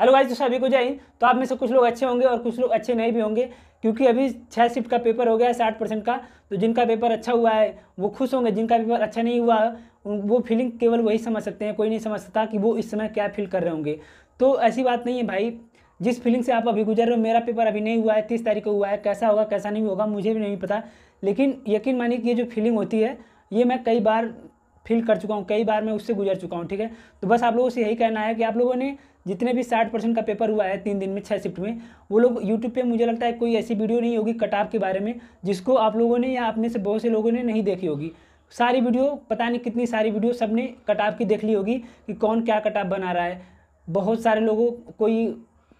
hello guys तो सभी को जय हिंद तो आप में से कुछ लोग अच्छे होंगे और कुछ लोग अच्छे नहीं भी होंगे क्योंकि अभी छः शिफ्ट का पेपर हो गया है साठ परसेंट का तो जिनका पेपर अच्छा हुआ है वो खुश होंगे जिनका पेपर अच्छा नहीं हुआ वो फीलिंग केवल वही समझ सकते हैं कोई नहीं समझ सकता कि वो इस समय क्या फील कर रहे होंगे तो ऐसी बात नहीं है भाई जिस फीलिंग से आप अभी गुजर रहे हो मेरा पेपर अभी नहीं हुआ है तीस तारीख को हुआ है कैसा होगा कैसा नहीं होगा मुझे भी नहीं पता लेकिन यकीन मानिए कि ये जो फीलिंग होती है ये मैं कई बार फील कर चुका हूँ कई बार मैं उससे गुजर चुका हूँ ठीक है तो बस आप लोगों से यही कहना है कि आप लोगों ने जितने भी साठ परसेंट का पेपर हुआ है तीन दिन में छः शिफ्ट में वो लोग यूट्यूब पे मुझे लगता है कोई ऐसी वीडियो नहीं होगी कटाप के बारे में जिसको आप लोगों ने या अपने से बहुत से लोगों ने नहीं देखी होगी सारी वीडियो पता नहीं कितनी सारी वीडियो सब ने कट की देख ली होगी कि कौन क्या कटाप बना रहा है बहुत सारे लोगों कोई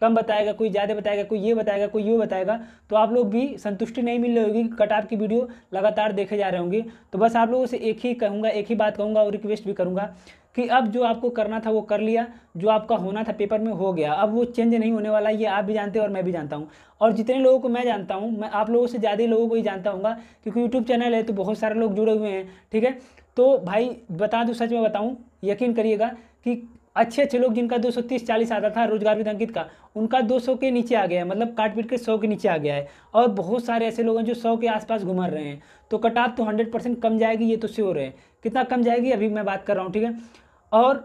कम बताएगा कोई ज़्यादा बताएगा कोई ये बताएगा कोई ये बताएगा तो आप लोग भी संतुष्टि नहीं मिल रही होगी कट आपकी वीडियो लगातार देखे जा रहे होंगे तो बस आप लोगों से एक ही कहूँगा एक ही बात कहूँगा और रिक्वेस्ट भी करूँगा कि अब जो आपको करना था वो कर लिया जो आपका होना था पेपर में हो गया अब वो चेंज नहीं होने वाला ये आप भी जानते हैं और मैं भी जानता हूँ और जितने लोगों को मैं जानता हूँ मैं आप लोगों से ज़्यादा लोगों को ही जानता हूँ क्योंकि यूट्यूब चैनल है तो बहुत सारे लोग जुड़े हुए हैं ठीक है तो भाई बता दूँ सच में बताऊँ यकीन करिएगा कि अच्छे अच्छे लोग जिनका 230 40 आता था रोजगार विधंकित का उनका 200 के नीचे आ गया है मतलब काट पीट के 100 के नीचे आ गया है और बहुत सारे ऐसे लोग हैं जो 100 के आसपास घुमर रहे हैं तो कट ऑफ तो 100 परसेंट कम जाएगी ये तो श्योर है कितना कम जाएगी अभी मैं बात कर रहा हूँ ठीक है और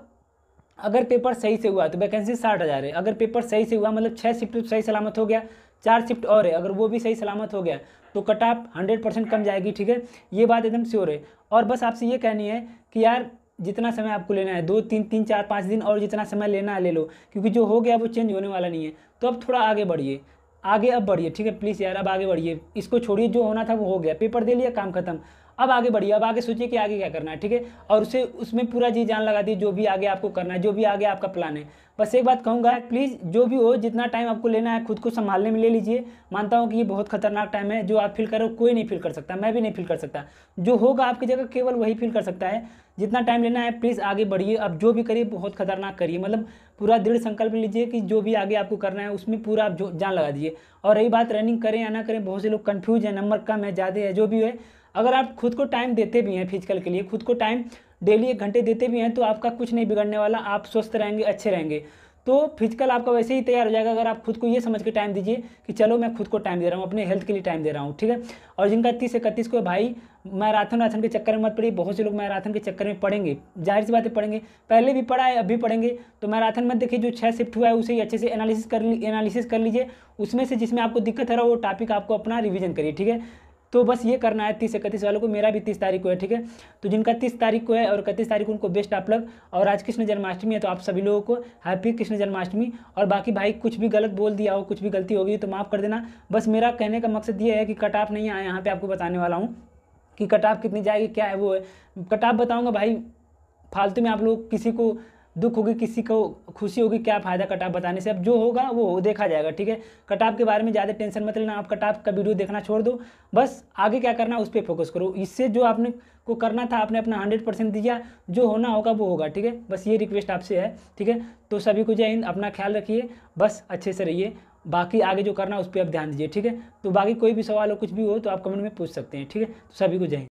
अगर पेपर सही से हुआ तो वैकेंसी साठ हज़ार है अगर पेपर सही से हुआ मतलब छः शिफ्ट सही सलामत हो गया चार शिफ्ट और है अगर वो भी सही सलामत हो गया तो कट ऑफ हंड्रेड परसेंट कम जाएगी ठीक है ये बात एकदम श्योर है और बस आपसे ये कहनी है कि यार जितना समय आपको लेना है दो तीन तीन चार पाँच दिन और जितना समय लेना है ले लो क्योंकि जो हो गया वो चेंज होने वाला नहीं है तो अब थोड़ा आगे बढ़िए आगे अब बढ़िए ठीक है प्लीज़ यार अब आगे बढ़िए इसको छोड़िए जो होना था वो हो गया पेपर दे लिया काम खत्म अब आगे बढ़िए अब आगे सोचिए कि आगे क्या करना है ठीक है और उसे उसमें पूरा जी जान लगा दी जो भी आगे आपको करना है जो भी आगे आपका प्लान है बस एक बात कहूँगा प्लीज़ जो भी हो जितना टाइम आपको लेना है खुद को संभालने में ले लीजिए मानता हूँ कि ये बहुत खतरनाक टाइम है जो आप फील करो कोई नहीं फील कर सकता मैं भी नहीं फील कर सकता जो होगा आपकी जगह केवल वही फील कर सकता है जितना टाइम लेना है प्लीज़ आगे बढ़िए अब जो भी करिए बहुत खतरनाक करिए मतलब पूरा दृढ़ संकल्प लीजिए कि जो भी आगे आपको करना है उसमें पूरा आप जान लगा दीजिए और रही बात रनिंग करें या ना करें बहुत से लोग कन्फ्यूज हैं नंबर कम है ज़्यादा है जो भी है अगर आप खुद को टाइम देते भी हैं फिजिकल के लिए खुद को टाइम डेली एक घंटे देते भी हैं तो आपका कुछ नहीं बिगड़ने वाला आप स्वस्थ रहेंगे अच्छे रहेंगे तो फिजिकल आपका वैसे ही तैयार हो जाएगा अगर आप खुद को ये समझ के टाइम दीजिए कि चलो मैं खुद को टाइम दे रहा हूँ अपने हेल्थ के लिए टाइम दे रहा हूँ ठीक है और जिनका तीस इकतीस को भाई मैराथन वैराथन के चक्कर में मत पड़िए बहुत से लोग मैराथन के चक्कर में पढ़ेंगे जाहिर सी बातें पढ़ेंगे पहले भी पढ़ा है अभी भी पढ़ेंगे तो मैराथन में देखिए जो छः शिफ्ट हुआ है उसे अच्छे से एनालिसिस कर एनालिसिस कर लीजिए उसमें से जिसमें आपको दिक्कत है रहा वो टॉपिक आपको अपना रिविजन करिए ठीक है तो बस ये करना है तीस इकतीस वालों को मेरा भी तीस तारीख को है ठीक है तो जिनका तीस तारीख को है और इकतीस तारीख को उनको बेस्ट आप लग और आज कृष्ण जन्माष्टमी है तो आप सभी लोगों को हैप्पी कृष्ण जन्माष्टमी और बाकी भाई कुछ भी गलत बोल दिया हो कुछ भी गलती होगी तो माफ़ कर देना बस मेरा कहने का मकसद ये है कि कट ऑफ नहीं आया यहाँ पर आपको बताने वाला हूँ कि कट ऑफ कितनी जाएगी क्या है वो है कट ऑफ बताऊँगा भाई फालतू में आप लोग किसी को दुख होगी किसी को खुशी होगी क्या फ़ायदा कटाप बताने से अब जो होगा वो देखा जाएगा ठीक है कटाप के बारे में ज़्यादा टेंशन मत लेना आप कटाप का वीडियो देखना छोड़ दो बस आगे क्या करना उस पर फोकस करो इससे जो आपने को करना था आपने अपना हंड्रेड परसेंट दिया जो होना होगा वो होगा ठीक है बस ये रिक्वेस्ट आपसे है ठीक है तो सभी को जय हिंद अपना ख्याल रखिए बस अच्छे से रहिए बाकी आगे जो करना उस पर आप ध्यान दीजिए ठीक है तो बाकी कोई भी सवाल हो कुछ भी हो तो आप कमेंट में पूछ सकते हैं ठीक है तो सभी को जय